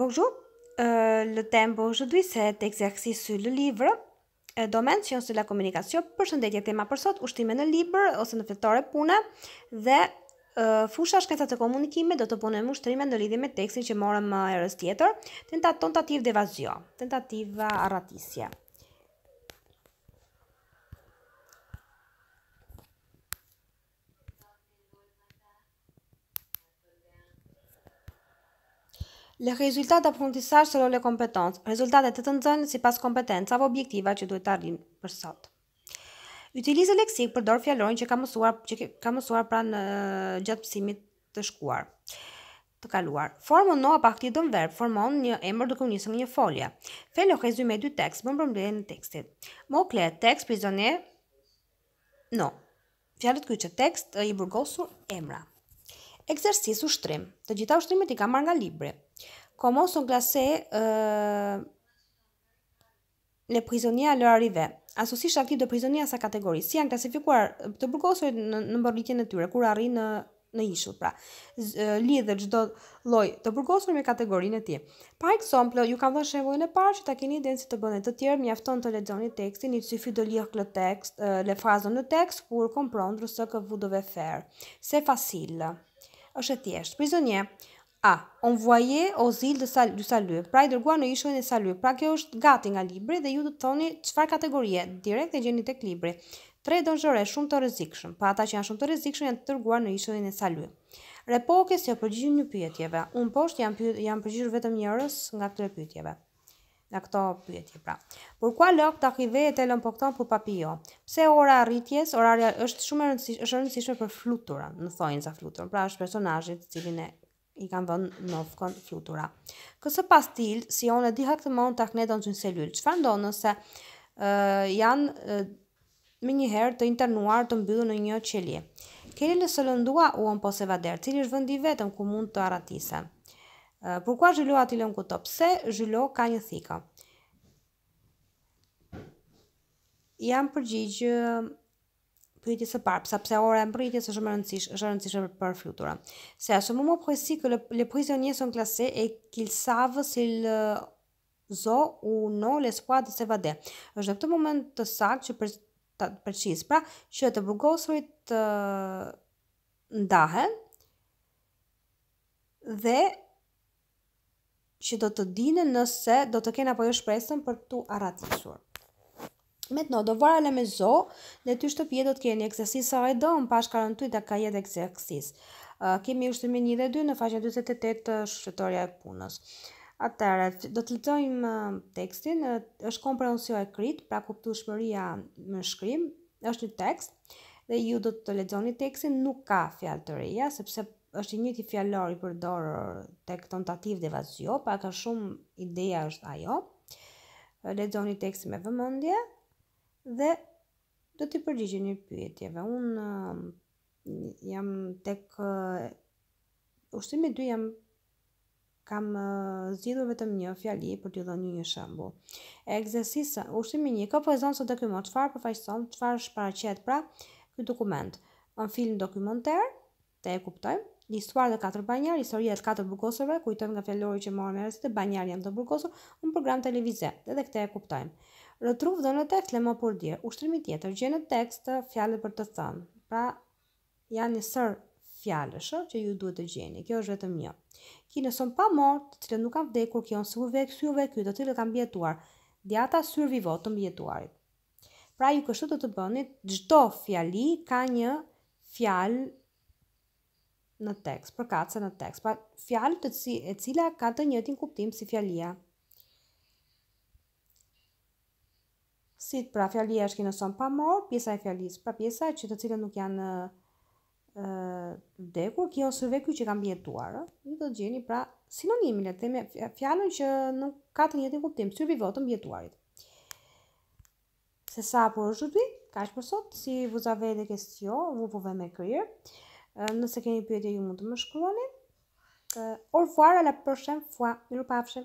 Bonjour. Euh, le thème aujourd'hui c'est exercice sur le livre. Domen që nësë la communication, për përshëndetje tema për sot, ushtime në liber ose në fitore pune dhe uh, fusha shkencat të komunikime do të punem ushtrime në lidhje me tekstin që morëm uh, erës tjetër, tentat tentativ devazio, tentativ arratisje. Le rezultat të aprendisaj së lole kompetencë, rezultatet të të nëzënë si pas kompetencë avë objektiva që duhet të ardhin për sot. Utilize leksik për dorë fjallorin që ka mësuar, që ka mësuar pra në gjatë pësimit të shkuar, të kaluar. Formë në noa pa dëmë verbë, formon një emër duke unisë një folje. Fele o rezume dy tekst, bëmë përmbledhe në tekstit. Mo kle, tekst, prizone, no. Fjallët kuj që tekst i burgosur emra. Eksersis u shtrim. Të gjitha u i ka marrë nga libri. Komo son klasë uh, le prizonia lo arrive. Asosisht aktiv do prizonia sa kategori. Si janë klasifikuar të burgosur në, në mbërritjen e tyre kur arrin në në ishull, pra. Lidhe çdo lloj të burgosur me kategorinë e tij. Par ekzemplo, ju kam dhënë shembullin e parë që ta keni idenë si të bëndet Të tjerë mjafton të lexoni tekstin i cifit do lirë këllë tekst, uh, le frazën në tekst kur kompron drusë kë vudove fer. Se fasilë. Është e thjeshtë. A, Envoyé voye aux îles de sal du salut. Pra i dërguar në ishullin e salut. Pra kjo është gati nga libri dhe ju do të thoni çfarë kategorie direkt e gjeni tek libri. Tre donjore shumë të rrezikshëm. Pa ata që janë shumë të rrezikshëm janë të dërguar në ishullin e salut. Repoke se jo përgjigjëm një pyetjeve. Pra. Unë poshtë jam, pyet janë përgjigjur vetëm njerëz nga këto pyetjeve. Nga këto pyetje pra. Por ku alo ta kive e telon po këton për po papi jo. Pse ora arritjes, oraria është shumë e rëndësishme, është e rëndësishme për fluturën, në thonë za fluturën. Pra është personazhi i cili ne i kanë dhënë novkën futura. Kësë pas tilë, si on e diha këtë mund të akneton që në selullë, që farë ndonë nëse uh, janë uh, me njëherë të internuar të mbyllu në një qëllje. Keli në së lëndua u onë po se vader, cili është vëndi vetëm ku mund të aratise. Uh, Por kua ati ku të pëse, zhjullo ka një thika. Jam përgjigjë pyetjes së parë, pse ora e mbrojtjes është më rëndësishme, është rëndësishme për, për flutura. Se ashtu më mua pohesi le, le poezia një son klasë e kilsavë si lë zo u no le squadre se vade. Është në këtë moment të saktë që për ta përqis. Pra, që të burgosurit të ndahen dhe që do të dinë nëse do të kenë apo jo shpresën për tu arratisur. Me të në, do vara le me zo, dhe ty shtëpje do të keni eksesis sa e do, në pash karën ka jetë eksesis. kemi ushtëmi 1 dhe 2 në faqën 28 të e punës. Atëre, do të lëtojmë tekstin, është komprensio e krit, pra kuptu shmëria në shkrim, është një tekst, dhe ju do të lexoni tekstin, nuk ka fjalë të reja, sepse është i njëti fjalor i përdorur tek tentativë dhe vazio, pa ka shumë ideja është ajo. Lexoni tekstin me vëmendje dhe do t'i përgjigjë një pyetjeve. Unë uh, um, jam tek uh, ushtimi 2 jam kam uh, zgjidhur vetëm një fjali për t'ju dhënë një, një shembull. Ekzersisi ushtimi 1 ka pozon se dokument çfarë përfaqëson, çfarë shparaqet pra ky dokument. Në film dokumentar, të e kuptojmë. Listuar dhe 4 banjar, historia e 4 burgosëve, kujtojmë nga fjalori që morëm erës të banjar janë të burgosur, un program televize, edhe këtë e kuptojmë. Rëtruvë dhe në tekst më për dje, ushtrimi tjetër gjenë në tekst fjallet për të thënë. Pra, janë një sër fjallësh që ju duhet të gjeni. Kjo është vetëm një. Ki nëson pa mort, të cilë nuk kam vdekur, kjo në sërve kësë juve kjo të cilë kam bjetuar, djata sërë vivot të mbjetuarit. Pra, ju kështu të të bënit, gjdo fjalli ka një fjallë në tekst, përkatëse në tekst. Pra, fjallë të cila ka të njëtin kuptim si fjallia. si pra fjallia është kino son pa mod, pjesa e fjallisë pra pjesa, që të cilën nuk janë dekur, kjo së vekry që kam bjetuar, në do të gjeni pra sinonimin e të teme fjallën që nuk ka të njëtë një kuptim, sërbi votën bjetuarit. Se sa po është dhuti, ka është për sot, si vuzave dhe kësë qjo, me kryrë, nëse keni pjete ju mund të më shkruani, orë e la përshem fua, në pafshem.